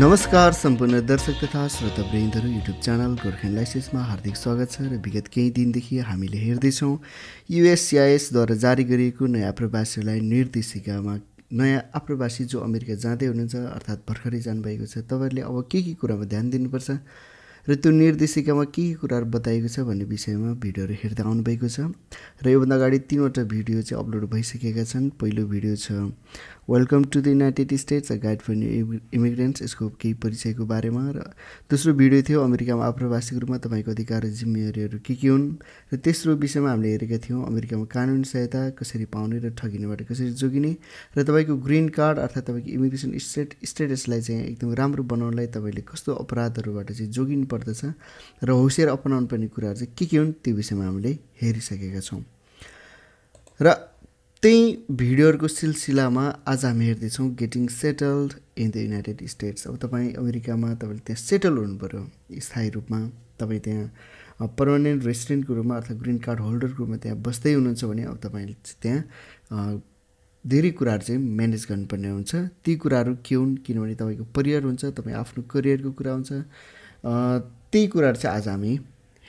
नमस्कार सम्पूर्ण दर्शक तथा श्रोता श्रोतावृन्दहरू युट्युब च्यानल गोर्खान लाइसेन्समा हार्दिक स्वागत छ र विगत केही दिनदेखि हामीले हेर्दैछौँ युएससिआइएसद्वारा जारी गरिएको नयाँ आप्रवासीलाई निर्देशिकामा नयाँ आप्रवासी जो अमेरिका जाँदै हुनुहुन्छ अर्थात् भर्खरै जानुभएको छ तपाईँहरूले अब के के कुरामा ध्यान दिनुपर्छ र त्यो निर्देशिकामा के के कुराहरू बताएको छ भन्ने विषयमा भिडियोहरू हेर्दै आउनुभएको छ र योभन्दा अगाडि तिनवटा भिडियो चाहिँ अपलोड भइसकेका छन् पहिलो भिडियो छ welcome to the United States a guide for new immigrants यसको केही परिचयको बारेमा र दोस्रो भिडियो थियो अमेरिकामा आप्रवासीको रूपमा तपाईँको अधिकार र जिम्मेवारीहरू के के हुन् र तेस्रो विषयमा हामीले हेरेका थियौँ अमेरिकामा कानुन सहायता कसरी पाउने र ठगिनेबाट कसरी जोगिने र तपाईँको ग्रिन कार्ड अर्थात् तपाईँको इमिग्रेसन स्टेट स्टेटसलाई चाहिँ एकदम राम्रो बनाउनलाई तपाईँले कस्तो अपराधहरूबाट चाहिँ जोगिनु पर्दछ र होसियार अपनाउनु पर्ने कुराहरू चाहिँ के के हुन् त्यो विषयमा हामीले हेरिसकेका छौँ र त्यही भिडियोहरूको सिलसिलामा आज हामी हेर्दैछौँ getting settled in the United States अब तपाईँ अमेरिकामा तपाईँले त्यहाँ सेटल हुनु पऱ्यो स्थायी रूपमा तपाईँ त्यहाँ पर्मानेन्ट रेसिडेन्टको रूपमा अथवा ग्रिन कार्ड होल्डरको रूपमा त्यहाँ बस्दै हुनुहुन्छ भने अब तपाईँले त्यहाँ धेरै कुराहरू चाहिँ म्यानेज गर्नुपर्ने हुन्छ ती कुराहरू के हुन् किनभने तपाईँको परिवार हुन्छ तपाईँ आफ्नो करियरको कुरा हुन्छ त्यही कुराहरू चाहिँ आज हामी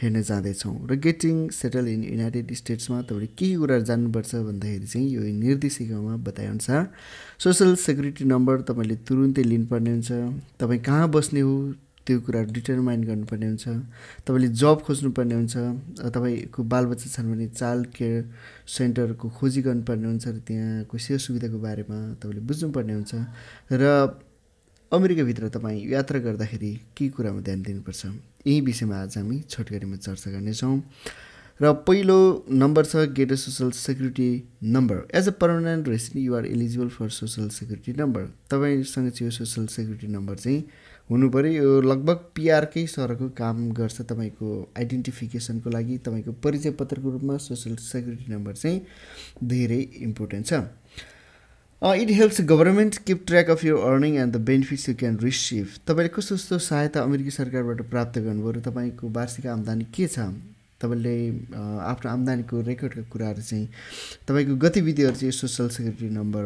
हेर्न जाँदैछौँ र गेटिङ सेटल इन युनाइटेड स्टेट्समा तपाईँले के कुरा जान्नुपर्छ भन्दाखेरि चाहिँ यो निर्देशिकामा बताएअनुसार सोसल सेक्युरिटी नम्बर तपाईँले तुरुन्तै लिनुपर्ने हुन्छ तपाईँ कहाँ बस्ने हो त्यो कुरा डिटरमाइन गर्नुपर्ने हुन्छ तपाईँले जब खोज्नुपर्ने हुन्छ तपाईँको बालबच्चा छन् भने चाइल्ड केयर सेन्टरको खोजी गर्नुपर्ने हुन्छ र त्यहाँको सेवा सुविधाको बारेमा तपाईँले बुझ्नुपर्ने हुन्छ र अमेरिकाभित्र तपाईँ यात्रा गर्दाखेरि के कुरामा ध्यान दिनुपर्छ यही विषयमा आज हामी छोटकरीमा चर्चा गर्नेछौँ र पहिलो नम्बर छ get a social security number as a permanent resident you're eligible for social security number तपाईँसँग चाहिँ यो सोसल सेक्युरिटी नम्बर चाहिँ हुनु पऱ्यो यो लगभग पिआरकै सरको काम गर्छ तपाईँको आइडेन्टिफिकेसनको लागि तपाईँको परिचय पत्रको रूपमा सोसल सेक्युरिटी नम्बर चाहिँ धेरै इम्पोर्टेन्ट छ it helps government keep track of your earning and the benefits you can receive तपाईँले कस्तो कस्तो सहायता अमेरिकी सरकारबाट प्राप्त गर्नुभयो र तपाईँको वार्षिक आम्दानी के छ तपाईँले uh, आफ्नो आम्दानीको रेकर्डको कुराहरू चाहिँ तपाईँको गतिविधिहरू चाहिँ सोसल सेक्युरिटी नम्बर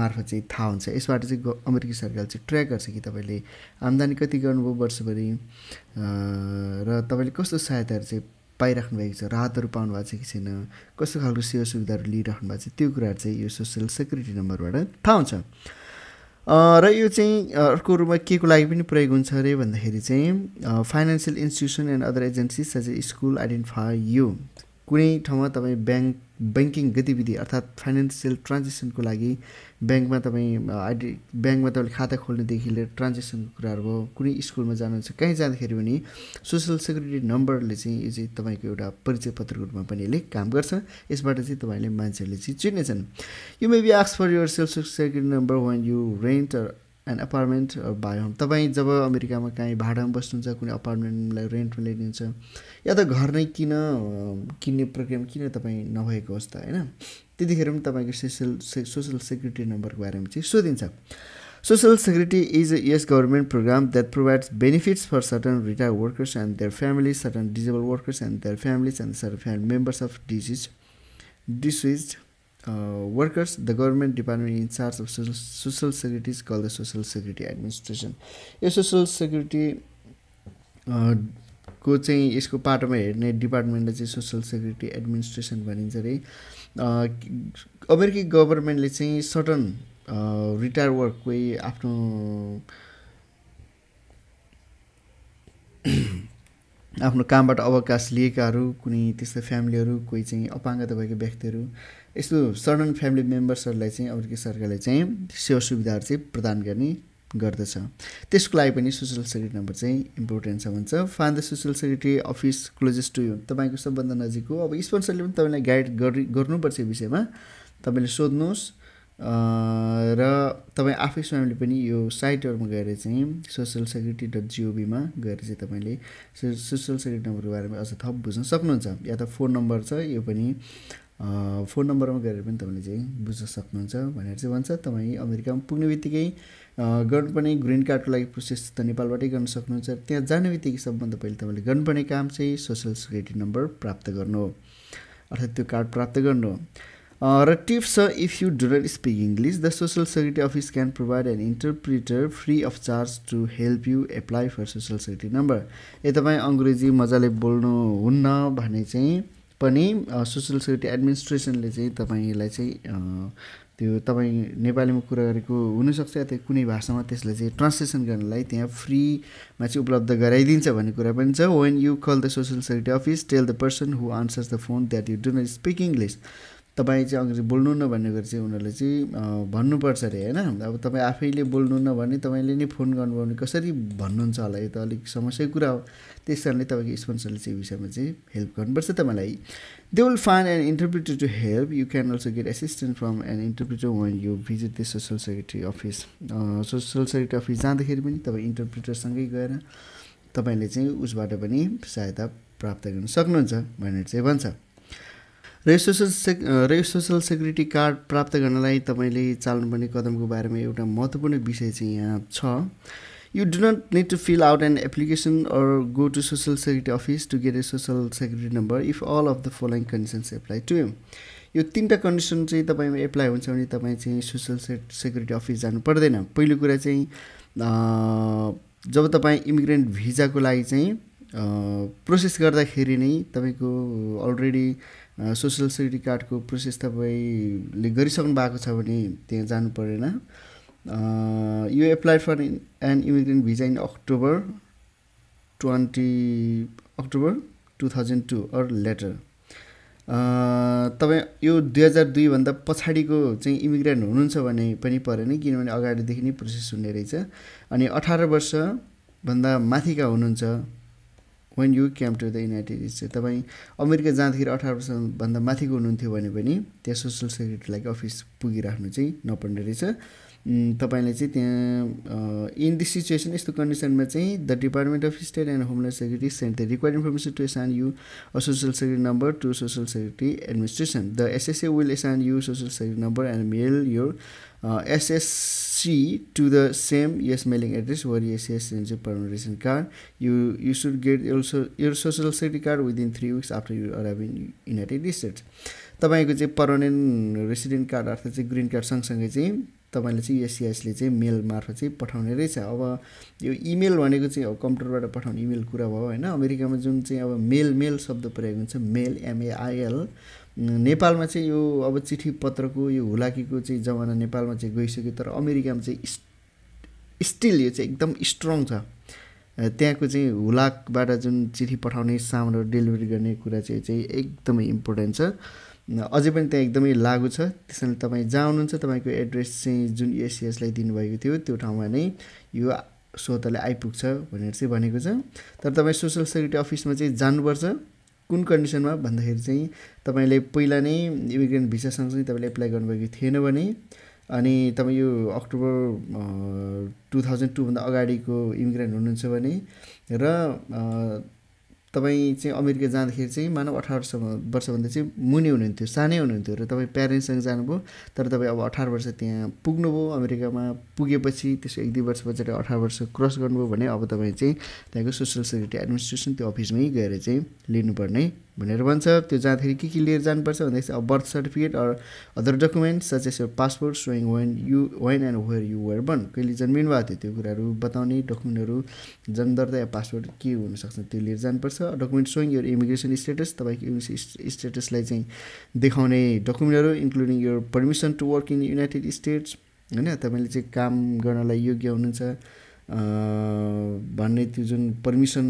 मार्फत चाहिँ थाहा हुन्छ यसबाट चाहिँ अमेरिकी सरकारले चाहिँ ट्र्याक गर्छ कि तपाईँले आम्दानी कति गर्नुभयो वर्षभरि uh, र तपाईँले कस्तो सहायताहरू चाहिँ पाइराख्नु भएको छ राहतहरू पाउनु भएको छ कि छैन कस्तो खालको सेवा सुविधाहरू लिइराख्नु भएको छ त्यो कुराहरू चाहिँ यो सोसियल सेक्युरिटी नम्बरबाट थाहा हुन्छ र यो चाहिँ अर्को रूपमा के को लागि पनि प्रयोग हुन्छ अरे भन्दाखेरि चाहिँ financial institution and other agencies as a school identify you कुनै ठाउँमा तपाईँ ब्याङ्क ब्याङ्किङ गतिविधि अर्थात् फाइनेन्सियल ट्रान्जेक्सनको लागि ब्याङ्कमा तपाईँ आइडी ब्याङ्कमा तपाईँले खाता खोल्नेदेखि लिएर ट्रान्जेक्सनको कुराहरू भयो कुनै स्कुलमा जानुहुन्छ कहीँ जाँदाखेरि पनि सोसियल सेक्युरिटी नम्बरले चाहिँ यो चाहिँ तपाईँको एउटा परिचय पत्रको रूपमा पनि यसले काम गर्छ यसबाट चाहिँ तपाईँले मान्छेहरूले चाहिँ चिन्नेछन् you may be ask for your social security number when you rent and apartment buy home तपाईँ जब अमेरिकामा काहीँ भाडामा बस्नुहुन्छ कुनै अपार्टमेन्टलाई रेन्टमा लिनुहुन्छ या त घर नै किन किन्ने प्रोग्राम किन तपाईँ नभएको होस् त होइन त्यतिखेर पनि तपाईँको सोसियल से सोसियल सेक्युरिटी नम्बरको बारेमा चाहिँ सोधिन्छ social security is a US government program that provides benefits for certain retire workers and their family certain disable workers and their families and certain family members of disease deceased workers the government department in charge of social, social security is called the Social Security यो social security को चाहिँ यसको पाटोमा हेर्ने डिपार्टमेन्टलाई चाहिँ social security administration भनिन्छ अरे uh, अमेरिकी गभर्मेन्टले चाहिँ सटन रिटायर वर्क कोही आफ्नो आफ्नो कामबाट अवकाश लिएकाहरू कुनै त्यस्ता फ्यामिलीहरू कोही चाहिँ अपाङ्गता भएको व्यक्तिहरू यस्तो सडन फ्यामिली मेम्बर्सहरूलाई चाहिँ अमेरिकी सरकारले चाहिँ सेवा सुविधाहरू चाहिँ प्रदान गर्ने गर्दछ त्यसको लागि पनि सोसियल सेक्युरिटी नम्बर चाहिँ इम्पोर्टेन्ट छ भन्छ find the social security office closest to you तपाईँको सबभन्दा नजिकको अब स्पोन्सरले पनि तपाईँलाई गाइड गरी गर्नुपर्छ यो विषयमा तपाईँले सोध्नुहोस् र तपाईँ आफै स्वयंले पनि यो साइटहरूमा गएर चाहिँ सोसियल सेक्युरिटी डट जिओभीमा गएर चाहिँ तपाईँले सोसियल सेक्युरिटी नम्बरको बारेमा अझ थप बुझ्न सक्नुहुन्छ या त फोन नम्बर छ यो पनि फोन नम्बरमा गरेर पनि तपाईँले चाहिँ बुझ्न सक्नुहुन्छ भनेर चाहिँ भन्छ तपाईँ अमेरिकामा पुग्ने बित्तिकै गर्नुपर्ने ग्रिन कार्डको लागि प्रोसेस त नेपालबाटै गर्न सक्नुहुन्छ त्यहाँ जाने बित्तिकै सबभन्दा पहिले तपाईँले गर्नुपर्ने काम चाहिँ सोसियल सेक्युरिटी नम्बर प्राप्त गर्नु हो अर्थात् त्यो कार्ड प्राप्त गर्नु हो र टिप्स छ if you do not speak English the social security office can provide an interpreter free of charge to help you apply for social security number ए तपाईँ अङ्ग्रेजी मजाले बोल्नुहुन्न भने चाहिँ पनि सोसियल सेक्युरिटी एडमिनिस्ट्रेसनले चाहिँ तपाईँलाई चाहिँ त्यो तपाईँ नेपालीमा कुरा गरेको हुनसक्छ या त कुनै भाषामा त्यसलाई चाहिँ ट्रान्सलेसन गर्नलाई त्यहाँ फ्रीमा चाहिँ उपलब्ध गराइदिन्छ भन्ने कुरा पनि छ when you call the social security office tell the person who answers the phone that you do not speak English तपाईँ चाहिँ अङ्ग्रेजी बोल्नु न भन्ने गरी चाहिँ उनीहरूले चाहिँ भन्नुपर्छ अरे होइन अब तपाईँ आफैले बोल्नु न भने तपाईँले नै फोन गर्नुभयो भने कसरी भन्नुहुन्छ होला यो त अलिक समस्या कुरा हो त्यस कारणले तपाईँको स्पोन्सरले चाहिँ विषयमा चाहिँ हेल्प गर्नुपर्छ तपाईँलाई they will find an interpreter to help you can also get assistant from an interpreter when you visit the social secretary office social secretary office जाँदाखेरि पनि तपाईँ इन्टरप्रिटरसँगै गएर तपाईँले चाहिँ उसबाट पनि सहायता प्राप्त गर्न सक्नुहुन्छ भनेर चाहिँ भन्छ र यो सेक र सेक्युरिटी कार्ड प्राप्त गर्नलाई तपाईँले चाल्नुपर्ने कदमको बारेमा एउटा महत्त्वपूर्ण विषय चाहिँ यहाँ छ you do not need to fill out an application or go to social security office to get a social security number if all of the following conditions apply to him यो तिनवटा कन्डिसन चाहिँ तपाईँमा apply हुन्छ भने तपाईँ चाहिँ social security office जानु पर्दैन पहिलो कुरा चाहिँ जब तपाईँ इमिग्रेन्ट भिजाको लागि चाहिँ प्रोसेस गर्दाखेरि नै तपाईँको अलरेडी सोसियल सेक्युरिटी कार्डको प्रोसेस तपाईँले गरिसक्नु भएको छ भने त्यहाँ जानु परेन यो apply for an immigrant visa in October twenty October two thousand two or later तपाईँ यो दुई हजार दुईभन्दा पछाडिको चाहिँ इमिग्रेन्ट हुनुहुन्छ भने पनि परेन किनभने अगाडिदेखि नै प्रोसेस हुने रहेछ अनि अठार वर्षभन्दा माथिका हुनुहुन्छ when you came to the United State तपाईँ अमेरिका जाँदाखेरि अठार वर्षभन्दा माथिको हुनुहुन्थ्यो भने पनि त्यहाँ सोसियल सेक्रेटरीलाई अफिस पुगिराख्नु चाहिँ नपर्ने रहेछ तपाईँले चाहिँ त्यहाँ इन दिस सिचुएसन यस्तो कन्डिसनमा चाहिँ the department of state and homeland security sent the require information to assign you a social security number to social security administration the SSA will assign you social security number and mail your SSC to the same US mailing address where SS and reason card you you should get your your social security card within three weeks after you arrive in United States तपाईँको चाहिँ permanent resident card अर्थात् चाहिँ green card सँगसँगै चाहिँ तपाईँले चाहिँ एससिएसले चाहिँ मेल मार्फत चाहिँ पठाउने रहेछ अब यो इमेल भनेको चाहिँ अब कम्प्युटरबाट पठाउने इमेल कुरा भयो होइन अमेरिकामा जुन चाहिँ अब मेल मेल शब्द प्रयोग हुन्छ मेल एमएआइएल नेपालमा चाहिँ यो अब चिठी पत्रको यो हुलाकीको चाहिँ जमाना नेपालमा चाहिँ गइसक्यो तर अमेरिकामा चाहिँ स्टिल यो चाहिँ एकदम स्ट्रङ छ त्यहाँको चाहिँ हुलाकबाट जुन चिठी पठाउने सामानहरू डेलिभरी गर्ने कुरा चाहिँ चाहिँ एकदमै इम्पोर्टेन्ट छ अझै पनि त्यहाँ एकदमै लागु छ त्यसैले तपाईँ जहाँ हुनुहुन्छ तपाईँको एड्रेस चाहिँ जुन एसिएसलाई दिनुभएको थियो त्यो ठाउँमा नै यो स्रोतले आइपुग्छ भनेर चाहिँ भनेको छ तर तपाईँ सोसियल सेक्युरिटी अफिसमा चाहिँ जानुपर्छ कुन कन्डिसनमा भन्दाखेरि चाहिँ तपाईँले पहिला नै इमिग्रेन्ट भिसासँग चाहिँ तपाईँले एप्लाई गर्नुभएको थिएन भने अनि तपाईँ यो अक्टोबर टु थाउजन्ड टूभन्दा अगाडिको इमिग्रेन्ट हुनुहुन्छ भने र तपाईँ चाहिँ अमेरिका जाँदाखेरि चाहिँ मानव अठार वर्ष वर्षभन्दा चाहिँ मुनि हुनुहुन्थ्यो सानै हुनुहुन्थ्यो र तपाईँ प्यारेन्ट्ससँग जानुभयो तर तपाईँ अब अठार वर्ष त्यहाँ पुग्नुभयो अमेरिकामा पुगेपछि त्यसको एक दुई वर्ष पछाडि अठार वर्ष क्रस गर्नुभयो भने अब तपाईँ चाहिँ त्यहाँको सोसियल सेक्युरिटी एडमिनिस्ट्रेसन त्यो अफिसमै गएर चाहिँ लिनुपर्ने भनेर भन्छ त्यो जाँदाखेरि के के लिएर जानुपर्छ भन्दाखेरि चाहिँ अब birth certificate or other documents such as passport showing when you when and where you were born कहिले जन्मिनु भएको थियो त्यो कुराहरू बताउने डकुमेन्टहरू जन्मदर्ता या पासपोर्ट के हुनसक्छ त्यो लिएर जानुपर्छ डकुमेन्ट सोइङ यो इमिग्रेसन स्टेटस तपाईँको इमिग्रेसन स्टेटसलाई चाहिँ देखाउने डकुमेन्टहरू including your permission to work in United States होइन तपाईँले चाहिँ काम गर्नलाई योग्य हुनुहुन्छ भन्ने त्यो जुन पर्मिसन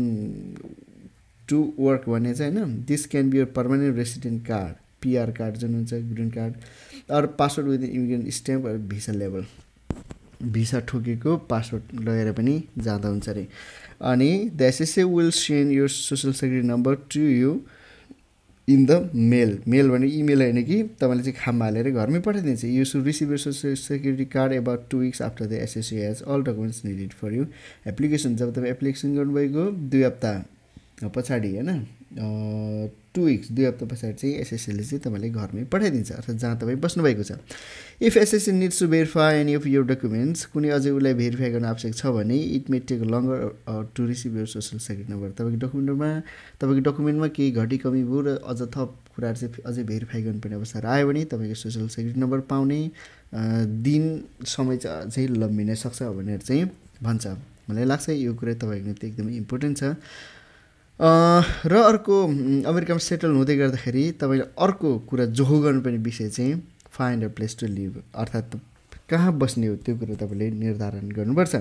टु वर्क भने चाहिँ होइन this can be your permanent resident card PR card जुन हुन्छ ग्रिन कार्ड अरू password with immigrant stamp or visa level visa ठोकेको पासवर्ड लगेर पनि जाँदा हुन्छ अरे अनि the SSA will send your social security number to you in the mail mail भने इमेल होइन कि तपाईँले चाहिँ खाममा हालेर घरमै पठाइदिन्छ you should receive social security card about two weeks after the SSA has all documents needed for you application जब तपाईँ एप्लिकेसन गर्नुभएको दुई हप्ता पछाडि होइन टु विक्स दुई हप्ता पछाडि चाहिँ एसएससीले चाहिँ तपाईँलाई घरमै पठाइदिन्छ अर्थात् जहाँ तपाईँ बस्नुभएको छ if SSC needs to verify any of your documents कुनै अझै उसलाई भेरिफाई गर्न आवश्यक छ भने it may take longer to receive your social security number तपाईँको डकुमेन्टमा तपाईँको डकुमेन्टमा केही घटी कमी भयो र अझ थप कुराहरू चाहिँ अझै भेरिफाई गर्नुपर्ने अवस्थाहरू आयो भने तपाईँको सोसियल सेक्युरिटी नम्बर पाउने दिन समय चाहिँ अझै लम्बिन सक्छ भनेर चाहिँ भन्छ मलाई लाग्छ यो कुरा तपाईँको निम्ति एकदमै इम्पोर्टेन्ट छ र अर्को अमेरिकामा सेटल हुँदै गर्दाखेरि तपाईँले अर्को कुरा जोहो गर्नुपर्ने विषय चाहिँ find a place to live अर्थात् कहाँ बस्ने हो त्यो कुरो तपाईँले निर्धारण गर्नुपर्छ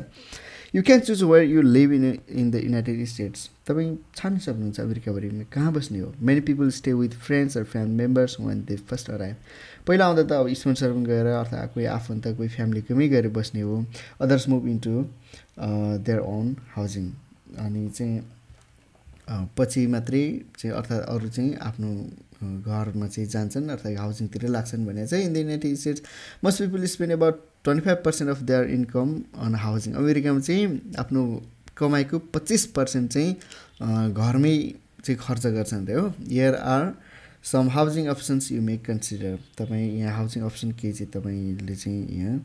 you can choose where you live in in the United States तपाईँ छान्न सक्नुहुन्छ अमेरिकाभरिमा कहाँ बस्ने हो many people stay with friends or family members when they first arrive पहिला आउँदा त अब स्पोन्सरमा गएर अर्थात् कोही आफन्त कोही फ्यामिलीकोमै गएर बस्ने हो others move into their own housing अनि चाहिँ पछि मात्रै चाहिँ अर्थात् अरू चाहिँ आफ्नो घरमा चाहिँ जान्छन् अर्थात् हाउसिङतिर लाग्छन् भने चाहिँ in the United States most people spend about twenty five percent of their income on housing अमेरिकामा चाहिँ आफ्नो कमाइको पच्चिस पर्सेन्ट चाहिँ घरमै चाहिँ खर्च गर्छन् हो here are some housing options you may consider तपाईँ यहाँ हाउसिङ अप्सन के चाहिँ तपाईँले चाहिँ यहाँ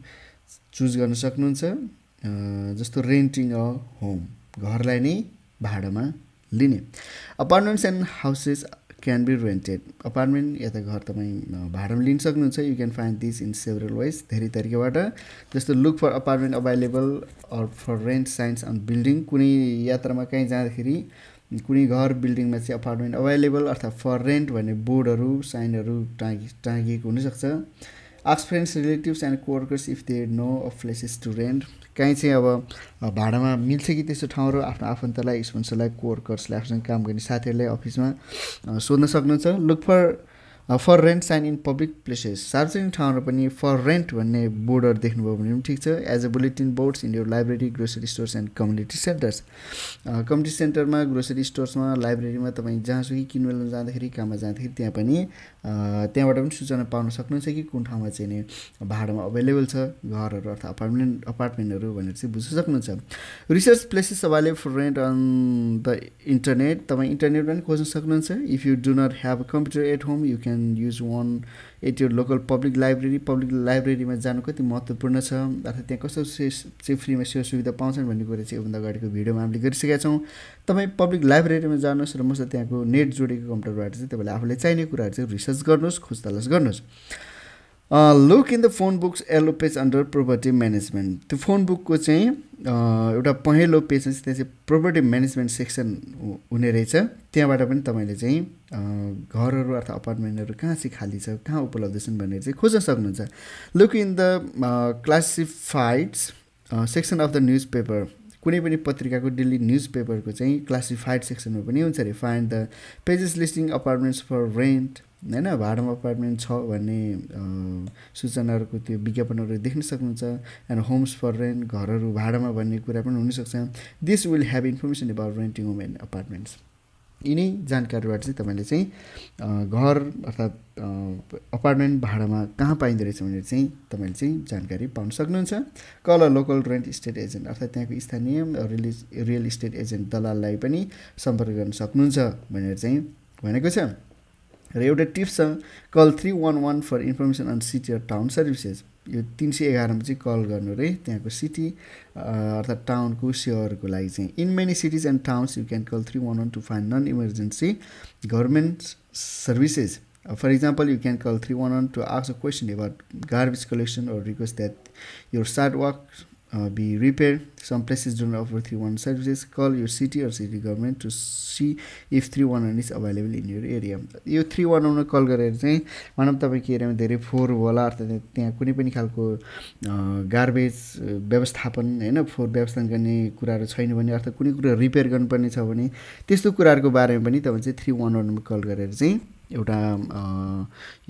चुज गर्न सक्नुहुन्छ जस्तो रेन्टिङ अ होम घरलाई नै भाडामा लिने apartments and houses can be rented apartment या त घर तपाईँ भाडामा लिन सक्नुहुन्छ you can find this in several ways धेरै तरिकाबाट जस्तो look for apartment available or for rent signs on building कुनै यात्रामा कहीँ जाँदाखेरि कुनै घर बिल्डिङमा चाहिँ अपार्टमेन्ट अभाइलेबल अर्थात् फर रेन्ट भन्ने बोर्डहरू साइनहरू टाँगि टाँगिएको हुनसक्छ आक्स friends relatives and coworkers if they know a places to rent कहीँ चाहिँ अब भाडामा मिल्छ कि त्यस्तो ठाउँहरू आफ्नो आफन्तलाई स्पोन्सरलाई कोवर्कर्सलाई आफूसँग काम गर्ने साथीहरूलाई अफिसमा सोध्न सक्नुहुन्छ look for for rent sign in public places सार्वजनिक ठाउँमा पनि फर रेन्ट भन्ने बोर्डहरू देख्नुभयो भने पनि ठिक छ as a bulletin boards in your library grocery stores and community centers community सेन्टरमा ग्रोसरी स्टोर्समा लाइब्रेरीमा तपाईँ जहाँसुकै किनमेलमा जाँदाखेरि काममा जाँदाखेरि त्यहाँ पनि uh, त्यहाँबाट पनि सूचना पाउन सक्नुहुन्छ कि कुन ठाउँमा चाहिँ नि भाडामा अभाइलेबल छ घरहरू अर्थात् अपार्टमेन्ट अपार्टमेन्टहरू भनेर चाहिँ बुझ्न सक्नुहुन्छ रिसर्च प्लेसेस तपाईँले for rent on the internet तपाईँ इन्टरनेट पनि खोज्न सक्नुहुन्छ if you do not have computer at home you can can use one at your local public library public लाइब्रेरीमा जानु कति महत्त्वपूर्ण छ अर्थात् त्यहाँ कस्तो चाहिँ फ्रीमा सेवा सुविधा पाउँछन् भन्ने कुरा चाहिँ योभन्दा अगाडिको भिडियोमा हामीले गरिसकेका छौँ तपाईँ पब्लिक लाइब्रेरीमा जानुहोस् र मसँग त्यहाँको नेट जोडेको कम्प्युटरबाट चाहिँ तपाईँले आफूलाई चाहिने कुराहरू चाहिँ रिसर्च गर्नुहोस् खोजतलास गर्नुहोस् look in the phone books yellow page under property management त्यो फोन बुकको चाहिँ एउटा पहेँलो पेज चाहिँ त्यहाँ चाहिँ प्रोपर्टी म्यानेजमेन्ट सेक्सन हुने रहेछ त्यहाँबाट पनि तपाईँले चाहिँ घरहरू अर्थात् अपार्टमेन्टहरू कहाँ चाहिँ खाली छ कहाँ उपलब्ध छन् भनेर चाहिँ खोज्न सक्नुहुन्छ look in the classifieds section of the newspaper कुनै पनि पत्रिकाको डेली न्युज पेपरको चाहिँ क्लासिफाइड सेक्सनमा पनि हुन्छ अरे find the pages listing apartments for rent होइन भाडामा अपार्टमेन्ट छ भन्ने सूचनाहरूको त्यो विज्ञापनहरू देख्न सक्नुहुन्छ एन्ड होम्स फर रेन्ट घरहरू भाडामा भन्ने कुरा पनि हुनसक्छ this will have information about renting home and apartments यिनै जानकारीबाट चाहिँ तपाईँले चाहिँ घर अर्थात् अपार्टमेन्ट भाडामा कहाँ पाइँदो रहेछ भनेर चाहिँ तपाईँले चाहिँ जानकारी पाउन सक्नुहुन्छ call local rent state agent अर्थात् त्यहाँको स्थानीय रिलिज रियल इस्टेट एजेन्ट दलाललाई पनि सम्पर्क गर्न सक्नुहुन्छ भनेर चाहिँ भनेको छ र एउटा टिप्स छ call three one one for information on city or town services यो तिन सय एघारमा चाहिँ कल गर्नु रे त्यहाँको सिटी अर्थात् टाउनको सेयरको लागि चाहिँ in many cities and towns you can call three one one to find non emergency government services for example you can call three one one to ask a question about garbage collection or request that your sort work uh, be repaired. Some places do not offer 311 services. Call your city or city government to see if 311 is available in your area. यो three one वानमा कल गरेर चाहिँ मानव तपाईँको एरियामा धेरै फोहोर होला अर्थात् त्यहाँ कुनै पनि खालको गार्बेज व्यवस्थापन होइन फोहोर व्यवस्थापन गर्ने कुराहरू छैन भने अर्थात् कुनै कुरा रिपेयर गर्नुपर्ने छ भने त्यस्तो कुराहरूको बारेमा पनि तपाईँ चाहिँ थ्री वान वानमा कल गरेर चाहिँ एउटा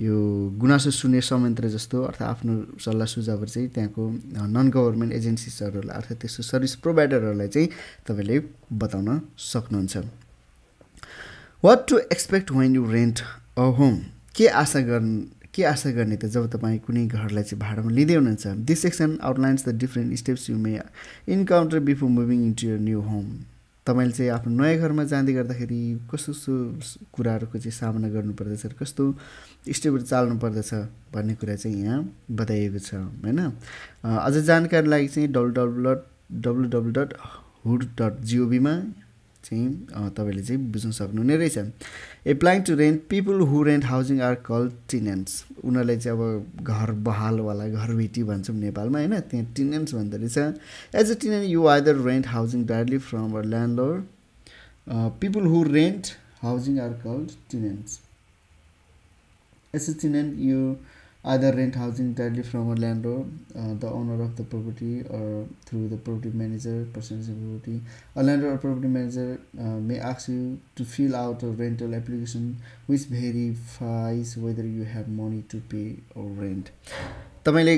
यो गुनासो सुन्ने संयन्त्र जस्तो अर्थात् आफ्नो सल्लाह सुझावहरू चाहिँ त्यहाँको नन गभर्मेन्ट एजेन्सिसहरूलाई अर्थात् त्यसको सर्भिस प्रोभाइडरहरूलाई चाहिँ तपाईँले बताउन सक्नुहुन्छ what to expect when you rent a home के आशा गर्न के आशा गर्ने त जब तपाईँ कुनै घरलाई चाहिँ भाडामा लिँदै हुनुहुन्छ this section outlines the different steps you may encounter before moving into your new home तपाईँले चाहिँ आफ्नो नयाँ घरमा जाँदै गर्दाखेरि कस्तो कस्तो कुराहरूको चाहिँ सामना गर्नुपर्दछ कस्तो स्टेपहरू चाल्नु पर्दछ भन्ने कुरा चाहिँ यहाँ बताइएको छ होइन अझ जानकारी लागि चाहिँ W W dot W W dot hood dot जिओभीमा चाहिँ तपाईँले चाहिँ बुझ्न सक्नुहुने रहेछ applying to rent people who rent housing are called tenants उनीहरूलाई चाहिँ अब घर बहालवाला घरभिटी भन्छौँ नेपालमा होइन त्यहाँ टिनेन्ट्स भन्दो रहेछ as a tenant you either rent housing directly from or landlord people who rent housing are called tenants as a tenant you either rent housing directly from a landlord, uh, the owner of the property, or through the property manager, percentage of property. A landlord or property manager may ask you to fill out a rental application which verifies whether you have money to pay or rent. तपाईँले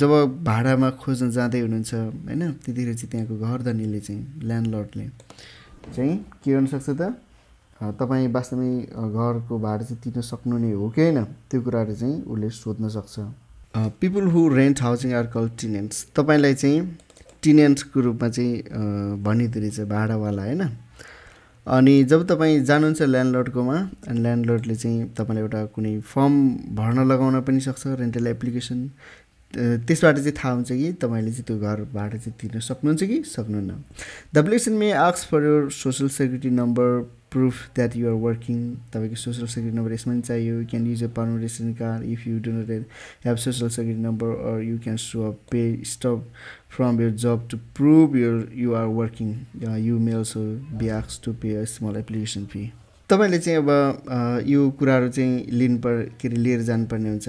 जब भाडामा खोज्न जाँदै हुनुहुन्छ होइन त्यतिखेर चाहिँ घरधनीले चाहिँ ल्यान्डलर्डले चाहिँ के गर्नसक्छ त तपाईँ वास्तवमै घरको भाडा चाहिँ तिर्न सक्नु नै हो कि होइन त्यो कुराहरू चाहिँ उसले सोध्न सक्छ people who rent housing are call tenants तपाईँलाई चाहिँ टिनेन्ट्सको रूपमा चाहिँ भनिँदो रहेछ भाडावाला होइन अनि जब तपाईँ जानुहुन्छ ल्यान्डलोडकोमा अनि ल्यान्डलोडले चाहिँ तपाईँलाई एउटा कुनै फर्म भर्न लगाउन पनि सक्छ रेन्टल एप्लिकेसन त्यसबाट चाहिँ थाहा हुन्छ कि तपाईँले चाहिँ त्यो घर भाडा चाहिँ तिर्न सक्नुहुन्छ कि सक्नुहुन्न द एप्लिकेसन मे आक्स for your social security number proof that you're working तपाईँको सोसियल सेक्युरिटी नम्बर यसमा पनि चाहियो you can use a permanent resident card if you do not have social security number or you can show a pay stub from your job to prove your you're working you mails be आक्स to pay a small application fee तपाईँले चाहिँ अब यो कुराहरू चाहिँ लिनु पर् के अरे लिएर जानुपर्ने हुन्छ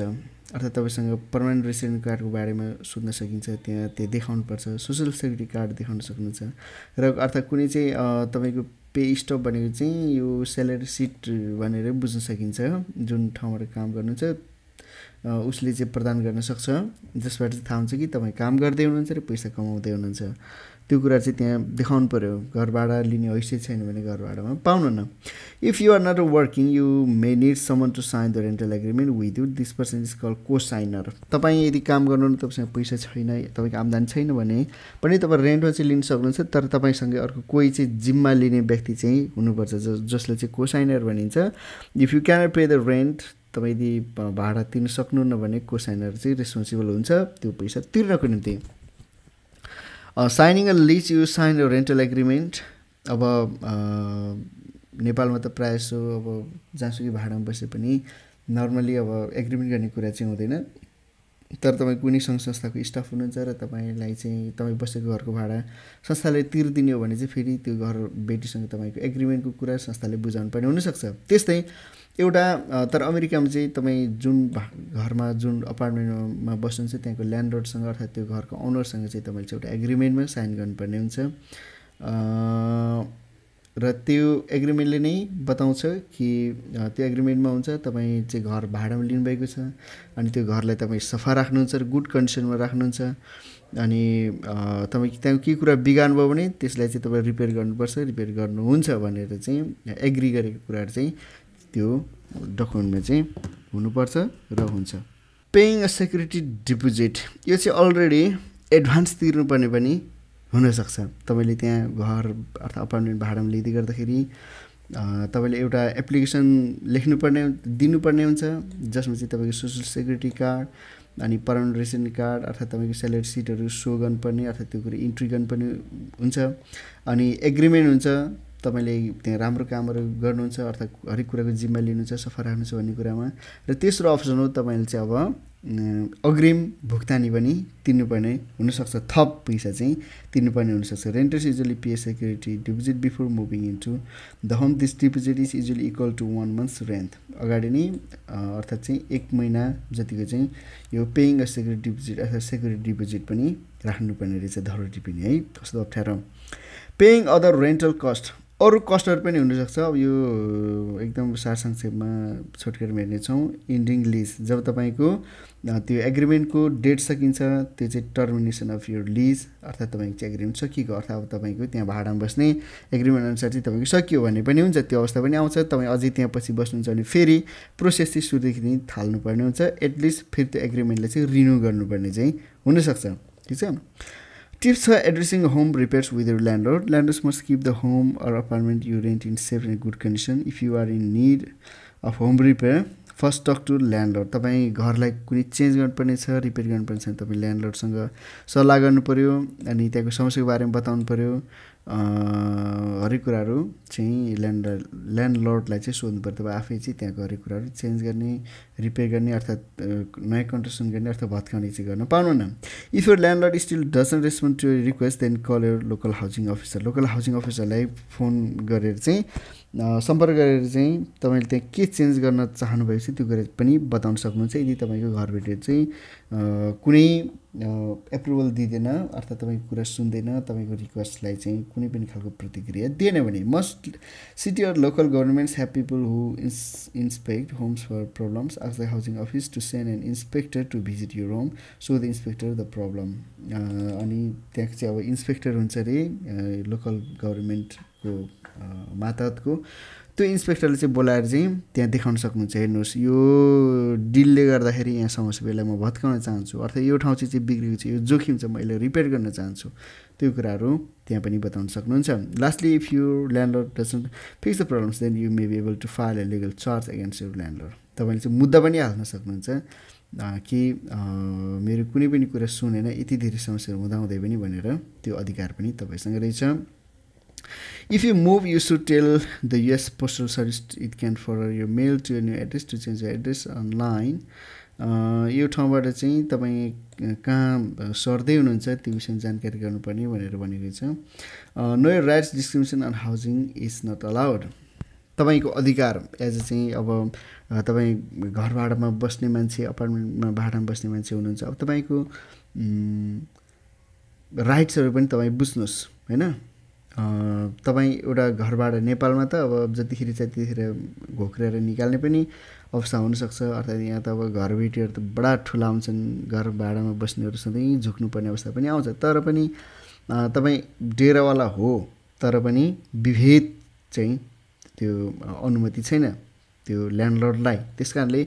अर्थात् तपाईँसँग पर्मानेन्ट रेसिडेन्ट कार्डको बारेमा सोध्न सकिन्छ त्यहाँ त्यहाँ देखाउनुपर्छ सोसियल सेक्युरिटी कार्ड देखाउन सक्नुहुन्छ र अर्थात् कुनै चाहिँ तपाईँको पे स्टप भनेको चाहिँ यो स्यालेरी सिट भनेर बुझ्न सकिन्छ जुन ठाउँबाट काम गर्नु छ उसले चाहिँ प्रदान गर्न सक्छ जसबाट चाहिँ थाहा हुन्छ कि तपाईँ काम गर्दै हुनुहुन्छ र पैसा कमाउँदै हुनुहुन्छ त्यो कुरा चाहिँ त्यहाँ देखाउनु पऱ्यो घरबाट लिने हैसियत छैन भने घरबाटमा न if you are not working you may need someone to sign the rental agreement with you this person is called cosigner तपाईँ यदि काम गर्नु तपाईँसँग पैसा छैन तपाईँको आम्दानी छैन भने पनि तपाईँ रेन्टमा चाहिँ लिन सक्नुहुन्छ तर तपाईँसँगै अर्को कोही चाहिँ जिम्मा लिने व्यक्ति चाहिँ हुनुपर्छ जस जसले चाहिँ को साइनर भनिन्छ if you cannot pay the rent तपाईँ यदि भाडा तिर्न सक्नुहुन्न भने को साइनर चाहिँ रेस्पोन्सिबल हुन्छ त्यो पैसा तिर्नको निम्ति signing a lease you sign a rental agreement अब नेपालमा त प्रायः जसो अब जहाँसुकै भाडामा बसे पनि नर्मली अब एग्रिमेन्ट गर्ने कुरा चाहिँ हुँदैन तर तपाईँ कुनै सङ्घ संस्थाको स्टाफ हुनुहुन्छ र तपाईँलाई चाहिँ तपाईँ बसेको घरको भाडा संस्थाले तिरिदिने हो भने चाहिँ फेरि त्यो घर बेटीसँग तपाईँको एग्रिमेन्टको कुरा संस्थाले बुझाउनु पर्ने हुनसक्छ त्यस्तै एउटा तर अमेरिकामा चाहिँ तपाईँ जुन घरमा जुन अपार्टमेन्टमा बस्नुहुन्छ त्यहाँको ल्यान्डलोडसँग अर्थात् त्यो घरको ओनरसँग चाहिँ तपाईँले चाहिँ एउटा एग्रिमेन्टमा साइन गर्नुपर्ने हुन्छ र त्यो एग्रिमेन्टले नै बताउँछ कि त्यो एग्रिमेन्टमा हुन्छ तपाईँ चाहिँ घर भाडामा लिनुभएको छ अनि त्यो घरलाई तपाईँ सफा राख्नुहुन्छ र गुड कन्डिसनमा राख्नुहुन्छ अनि तपाईँ त्यहाँ के कुरा भयो भने त्यसलाई चाहिँ तपाईँ रिपेयर गर्नुपर्छ रिपेयर गर्नुहुन्छ भनेर चाहिँ एग्री गरेको कुराहरू चाहिँ त्यो डकुमेन्टमा चाहिँ हुनुपर्छ र हुन्छ पेइङ अ सेक्युरिटी डिपोजिट यो चाहिँ अलरेडी एडभान्स तिर्नुपर्ने पनि हुनसक्छ तपाईँले त्यहाँ घर अर्थात् अपार्टमेन्ट भाडामा लिँदै गर्दाखेरि तपाईँले एउटा एप्लिकेसन लेख्नुपर्ने दिनुपर्ने हुन्छ जसमा चाहिँ तपाईँको सोसियल सेक्युरिटी कार्ड अनि पर्मानेन्ट रेसन कार्ड अर्थात् तपाईँको स्यालेरी सिटहरू सो गर्नुपर्ने अर्थात् त्यो कुरो इन्ट्री गर्नुपर्ने हुन्छ अनि एग्रिमेन्ट हुन्छ तपाईँले त्यहाँ राम्रो कामहरू गर्नुहुन्छ अर्थात् हरेक कुराको जिम्मा लिनुहुन्छ सफा राख्नुहुन्छ भन्ने कुरामा र तेस्रो अप्सन हो तपाईँले चाहिँ अब अग्रिम भुक्तानी पनि तिर्नुपर्ने हुनसक्छ थप पैसा चाहिँ तिर्नुपर्ने हुनसक्छ is usually pay security deposit before moving into the home this deposit is usually equal to one month's rent अगाडि नै अर्थात् चाहिँ एक महिना जतिको चाहिँ यो पेइङ अ सेक्युरिटी डिपोजिट अर्थात् सेक्युरिटी डिपोजिट पनि राख्नुपर्ने रहेछ धरोटी पनि है कस्तो अप्ठ्यारो पेइङ अदर रेन्टल कस्ट अरू कस्टमर पनि हुनसक्छ अब यो एकदम सारसंक्षेपमा छोटकेर हेर्नेछौँ इन्डिङ लिज जब तपाईँको त्यो एग्रिमेन्टको डेट सकिन्छ त्यो चाहिँ टर्मिनेसन अफ यो लिज अर्थात् तपाईँको चाहिँ एग्रिमेन्ट सकिएको अर्थात् अब तपाईँको त्यहाँ भाडामा बस्ने एग्रिमेन्ट अनुसार चाहिँ तपाईँको सकियो भने पनि हुन्छ त्यो अवस्था पनि आउँछ तपाईँ अझै त्यहाँ पछि बस्नुहुन्छ भने फेरि प्रोसेस चाहिँ सुरुदेखि नै थाल्नुपर्ने हुन्छ एटलिस्ट फेरि त्यो एग्रिमेन्टलाई चाहिँ रिन्यू गर्नुपर्ने चाहिँ हुनसक्छ ठिक छ Tips for addressing home repairs with your landlord. Landlords must keep the home or apartment you rent in safe and good condition. If you are in need of home repair, first talk to first talk to landlord तपाईँ घरलाई कुनै change गर्नुपर्ने छ repair गर्नुपर्ने छ भने तपाईँ ल्यान्डलोडसँग सल्लाह गर्नु पऱ्यो अनि त्यहाँको समस्याको बारेमा बताउनु पऱ्यो हरेक कुराहरू चाहिँ ल्यान्ड ल्यान्डलर्डलाई चाहिँ सोध्नु पऱ्यो तपाईँ आफै चाहिँ त्यहाँको हरेक कुराहरू चेन्ज गर्ने रिपेयर गर्ने अर्थात् नयाँ कन्ट्रेक्सन गर्ने अर्थात् भत्काउने चाहिँ गर्न पाउनु न if your landlord still doesn't respond to request then call your local housing officer local housing अफिसरलाई फोन गरेर चाहिँ सम्पर्क गरेर चाहिँ तपाईँले त्यहाँ के चेन्ज गर्न चाहनुभएको छ त्यो गरेर पनि बताउन सक्नुहुन्छ यदि तपाईँको घरभित्र चाहिँ कुनै एप्रुभल दिँदैन अर्थात् तपाईँको कुरा सुन्दैन तपाईँको रिक्वेस्टलाई चाहिँ कुनै पनि खालको प्रतिक्रिया दिएन भने most city or local governments have people who ins inspect homes for problems ask the housing office to send an inspector to visit your home so the inspector the problem अनि त्यहाँ चाहिँ अब इन्सपेक्टर हुन्छ अरे local गभर्मेन्टको मातहतको त्यो इन्सपेक्टरले चाहिँ बोलाएर चाहिँ त्यहाँ देखाउन सक्नुहुन्छ हेर्नुहोस् यो डिलले गर्दाखेरि यहाँ समस्या बेला म भत्काउन चाहन्छु अर्थात् यो ठाउँ चाहिँ बिग्रेको छ यो जोखिम छ मैले रिपेयर गर्न चाहन्छु त्यो कुराहरू त्यहाँ पनि बताउन सक्नुहुन्छ lastly if you landlord doesn't fix the problems then you may be able to file a legal charge against your landlord तपाईँले चाहिँ मुद्दा पनि हाल्न सक्नुहुन्छ कि मेरो कुनै पनि कुरा सुनेन यति धेरै समस्याहरू हुँदाहुँदै पनि भनेर त्यो अधिकार पनि तपाईँसँग रहेछ If you move, you should tell the US Postal Service it can forward your mail to a new address to change your address online. Uh, यो ठाउँबाट चाहिँ तपाईँ कहाँ सर्दै हुनुहुन्छ त्यो विषयमा जानकारी गर्नुपर्ने भनेर भनेको छ know rights discrimination on housing is not allowed तपाईँको अधिकार एज अ चाहिँ अब तपाईँ घर भाडामा बस्ने मान्छे अपार्टमेन्टमा भाडामा बस्ने मान्छे हुनुहुन्छ अब तपाईँको राइट्सहरू पनि तपाईँ बुझ्नुहोस् होइन तपाईँ एउटा घरबाट नेपालमा त अब जतिखेर चाहिँ त्यतिखेर घोक्रेर निकाल्ने पनि अवस्था हुनसक्छ अर्थात् यहाँ त अब घर घरबेटीहरू त बडा ठुला हुन्छन् घर भाडामा बस्नेहरू सधैँ झुक्नुपर्ने अवस्था पनि आउँछ तर पनि तपाईँ डेरावाला हो तर पनि विभेद चाहिँ त्यो अनुमति छैन त्यो ल्यान्डलर्डलाई त्यस कारणले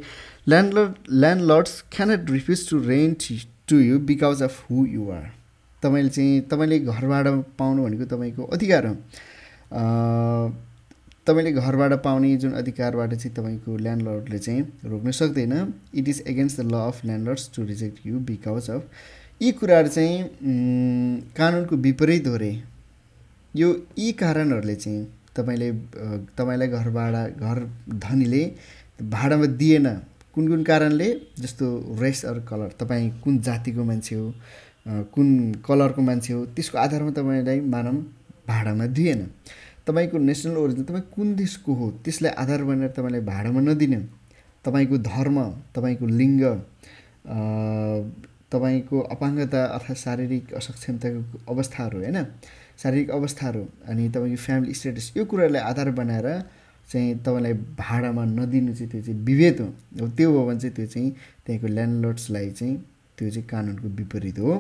landlord landlords cannot refuse to rent to you because of who you तपाईँले चाहिँ तपाईँले घरबाट पाउनु भनेको तपाईँको अधिकार हो तपाईँले घरबाट पाउने जुन अधिकारबाट चाहिँ तपाईँको ल्यान्डलर्डले चाहिँ रोक्न सक्दैन it is against the law of landlords to reject you because of यी कुराहरू चाहिँ कानुनको विपरीत हो रे यो यी कारणहरूले चाहिँ तपाईँले तपाईँलाई घरबाट घर धनीले भाडामा दिएन कुन कुन कारणले जस्तो रेस अर कलर तपाईँ कुन जातिको मान्छे हो कुन कलरको मान्छे हो त्यसको आधारमा तपाईँलाई मानव भाडामा दिएन तपाईँको नेसनल ओरिजिन तपाईँ कुन देशको हो त्यसलाई आधार बनाएर तपाईँलाई भाडामा नदिने तपाईँको धर्म तपाईँको लिङ्ग तपाईँको अपाङ्गता अर्थात् शारीरिक असक्षमताको अवस्थाहरू होइन शारीरिक अवस्थाहरू अनि तपाईँको फ्यामिली स्टेटस यो कुराहरूलाई आधार बनाएर चाहिँ तपाईँलाई भाडामा नदिनु चाहिँ त्यो चाहिँ विभेद हो त्यो हो भने चाहिँ त्यो चाहिँ त्यहाँको ल्यान्डलर्ड्सलाई चाहिँ त्यो चाहिँ कानुनको विपरीत हो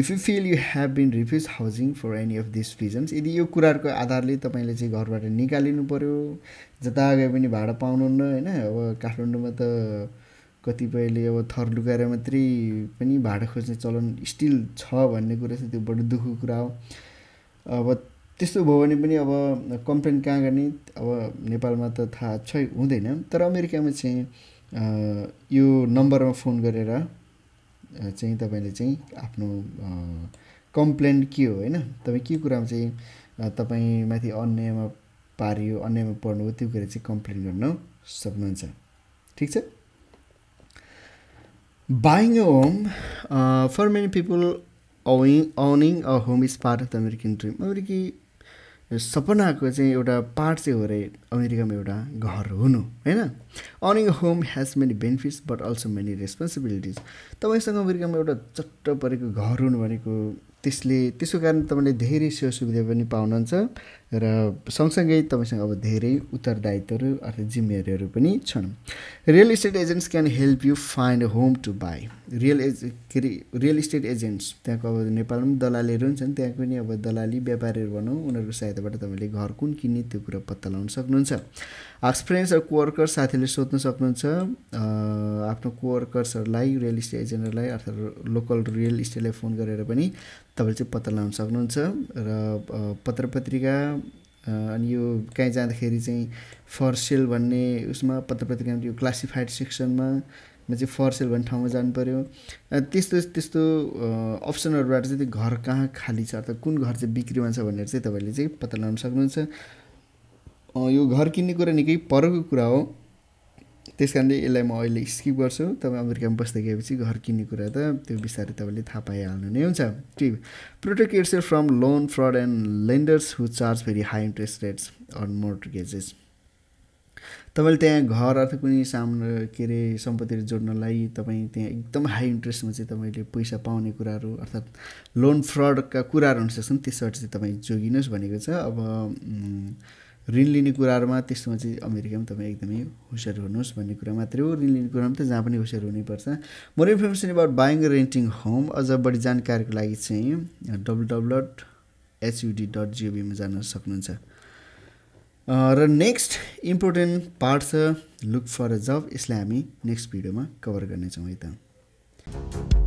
if you feel you have been refuse housing for any of this reasons यदि यो कुराहरूको आधारले तपाईँले चाहिँ घरबाट निकालिनु पऱ्यो जता गए पनि भाडा पाउनुहुन्न होइन अब काठमाडौँमा त कतिपयले अब थर लुगाएर मात्रै पनि भाडा खोज्ने चलन स्टिल छ भन्ने कुरा चाहिँ त्यो बडो दुःखको कुरा हो अब त्यस्तो भयो भने पनि अब कम्प्लेन कहाँ गर्ने अब नेपालमा त थाहा छै हुँदैन तर अमेरिकामा चाहिँ यो नम्बरमा फोन गरेर चाहिँ तपाईँले चाहिँ आफ्नो कम्प्लेन के हो होइन तपाईँ के कुरामा चाहिँ तपाईँमाथि अन्यायमा पारियो अन्यायमा पर्नु हो त्यो कुरा चाहिँ कम्प्लेन गर्न सक्नुहुन्छ ठिक छ buying a home for many people owing owning a home is part of the American dream अमेरिकी सपनाको चाहिँ एउटा पार्ट चाहिँ हो अरे अमेरिकामा एउटा घर हुनु होइन अर्निङ home has many benefits but also many responsibilities तपाईँसँग अमेरिकामा एउटा चट्ट परेको घर हुनु भनेको त्यसले त्यसको कारण तपाईँले धेरै सेवा सुविधा पनि पाउनुहुन्छ र सँगसँगै तपाईँसँग अब धेरै उत्तरदायित्वहरू अर्थात् जिम्मेवारीहरू पनि छन् real estate agents can help you find home to buy real एज के अरे रियल इस्टेट एजेन्ट्स त्यहाँको अब नेपालमा पनि दलालीहरू हुन्छन् त्यहाँ पनि अब दलाली व्यापारीहरू भनौँ उनीहरूको सहायताबाट तपाईँले घर कुन किन्ने त्यो कुरा पत्ता लगाउन सक्नुहुन्छ एक्सपिरियन्स र कोवर्कर साथीले सोध्न सक्नुहुन्छ आफ्नो कोवर्कर्सहरूलाई रियल इस्टेट एजेन्टहरूलाई अर्थात् लोकल रियल इस्टेटलाई फोन गरेर पनि तपाईँले चाहिँ पत्ता लगाउन सक्नुहुन्छ र पत्र पत्रिका अनि यो कहीँ जाँदाखेरि चाहिँ फर सेल भन्ने उसमा पत्र पत्रिका यो क्लासिफाइड सेक्सनमा चाहिँ फर सेल भन्ने ठाउँमा जानु पऱ्यो त्यस्तो त्यस्तो अप्सनहरूबाट चाहिँ त्यो घर कहाँ खाली छ अर्थात् कुन घर चाहिँ बिक्रीमा छ भनेर चाहिँ तपाईँले चाहिँ पत्ता लगाउन सक्नुहुन्छ यो घर किन्ने कुरा निकै परको कुरा हो त्यस कारणले यसलाई म अहिले स्किप गर्छु तपाईँ अमेरिकामा बस्दै गएपछि घर किन्ने कुरा त त्यो बिस्तारै तपाईँले थाहा पाइहाल्नु नै हुन्छ ठिक protect its from loan fraud and lenders who charge very high interest rates on mortgages तपाईँले त्यहाँ घर अथवा कुनै सामान के अरे सम्पत्तिहरू जोड्नलाई तपाईँ त्यहाँ एकदम हाई इन्ट्रेस्टमा चाहिँ तपाईँले पैसा पाउने कुराहरू अर्थात् लोन फ्रडका कुराहरू हुनसक्छन् त्यसबाट चाहिँ तपाईँ जोगिनुहोस् भनेको छ अब ऋण लिने कुराहरूमा त्यस्तोमा चाहिँ अमेरिकामा तपाईँ एकदमै होसियार हुनुहोस् भन्ने कुरा मात्रै हो ऋण लिने कुरामा त जहाँ पनि होसियार हुनैपर्छ more information about buying renting home अझ बढी जानकारीको लागि चाहिँ W W dot HUD dot जिओबीमा जान सक्नुहुन्छ र नेक्स्ट इम्पोर्टेन्ट पार्ट छ लुक फर अ जब यसलाई हामी नेक्स्ट भिडियोमा कभर गर्नेछौँ है त